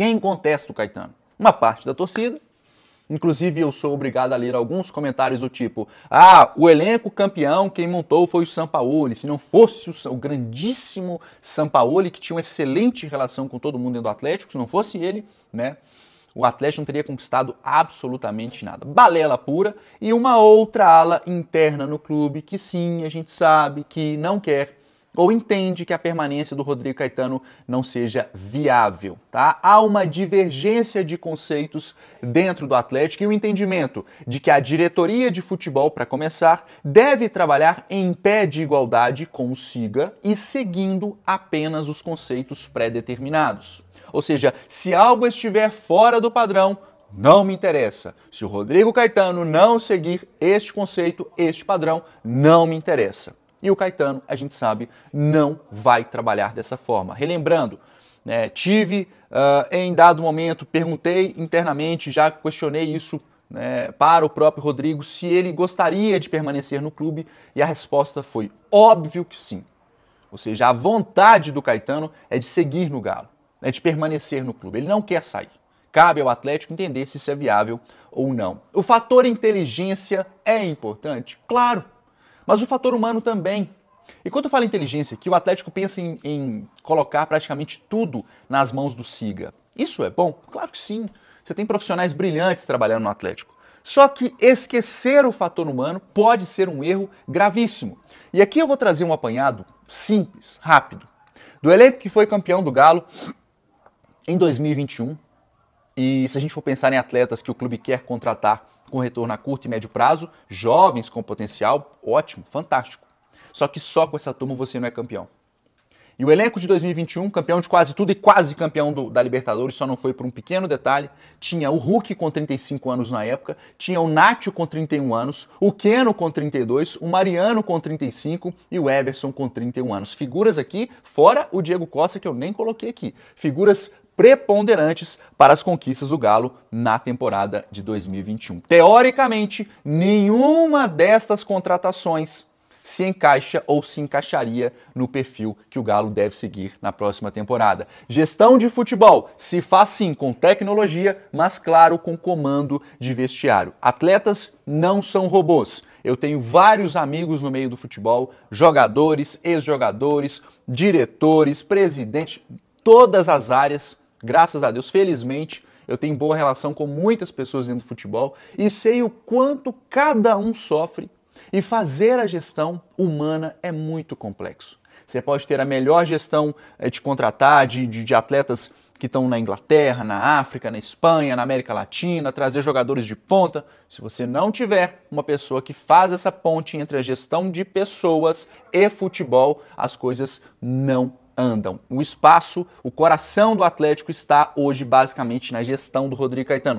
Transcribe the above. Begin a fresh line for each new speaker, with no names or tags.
Quem contesta o Caetano? Uma parte da torcida. Inclusive, eu sou obrigado a ler alguns comentários do tipo: Ah, o elenco campeão quem montou foi o Sampaoli. Se não fosse o, o grandíssimo Sampaoli, que tinha uma excelente relação com todo mundo dentro do Atlético, se não fosse ele, né? O Atlético não teria conquistado absolutamente nada. Balela pura e uma outra ala interna no clube que sim, a gente sabe que não quer ou entende que a permanência do Rodrigo Caetano não seja viável, tá? Há uma divergência de conceitos dentro do Atlético e o um entendimento de que a diretoria de futebol, para começar, deve trabalhar em pé de igualdade com o SIGA e seguindo apenas os conceitos pré-determinados. Ou seja, se algo estiver fora do padrão, não me interessa. Se o Rodrigo Caetano não seguir este conceito, este padrão, não me interessa. E o Caetano, a gente sabe, não vai trabalhar dessa forma. Relembrando, né, tive uh, em dado momento, perguntei internamente, já questionei isso né, para o próprio Rodrigo se ele gostaria de permanecer no clube e a resposta foi óbvio que sim. Ou seja, a vontade do Caetano é de seguir no Galo, é de permanecer no clube. Ele não quer sair. Cabe ao Atlético entender se isso é viável ou não. O fator inteligência é importante? Claro, mas o fator humano também. E quando fala falo inteligência, que o Atlético pensa em, em colocar praticamente tudo nas mãos do Siga. Isso é bom? Claro que sim. Você tem profissionais brilhantes trabalhando no Atlético. Só que esquecer o fator humano pode ser um erro gravíssimo. E aqui eu vou trazer um apanhado simples, rápido, do elenco que foi campeão do Galo em 2021, e se a gente for pensar em atletas que o clube quer contratar com retorno a curto e médio prazo, jovens com potencial, ótimo, fantástico. Só que só com essa turma você não é campeão. E o elenco de 2021, campeão de quase tudo e quase campeão do, da Libertadores, só não foi por um pequeno detalhe. Tinha o Hulk com 35 anos na época, tinha o Nacho com 31 anos, o Keno com 32, o Mariano com 35 e o Everson com 31 anos. Figuras aqui, fora o Diego Costa, que eu nem coloquei aqui. Figuras preponderantes para as conquistas do Galo na temporada de 2021. Teoricamente, nenhuma destas contratações se encaixa ou se encaixaria no perfil que o Galo deve seguir na próxima temporada. Gestão de futebol se faz sim com tecnologia, mas claro, com comando de vestiário. Atletas não são robôs. Eu tenho vários amigos no meio do futebol, jogadores, ex-jogadores, diretores, presidente, todas as áreas graças a Deus, felizmente, eu tenho boa relação com muitas pessoas dentro do futebol e sei o quanto cada um sofre. E fazer a gestão humana é muito complexo. Você pode ter a melhor gestão eh, de contratar de, de, de atletas que estão na Inglaterra, na África, na Espanha, na América Latina, trazer jogadores de ponta. Se você não tiver uma pessoa que faz essa ponte entre a gestão de pessoas e futebol, as coisas não andam. O espaço, o coração do Atlético está hoje basicamente na gestão do Rodrigo Caetano.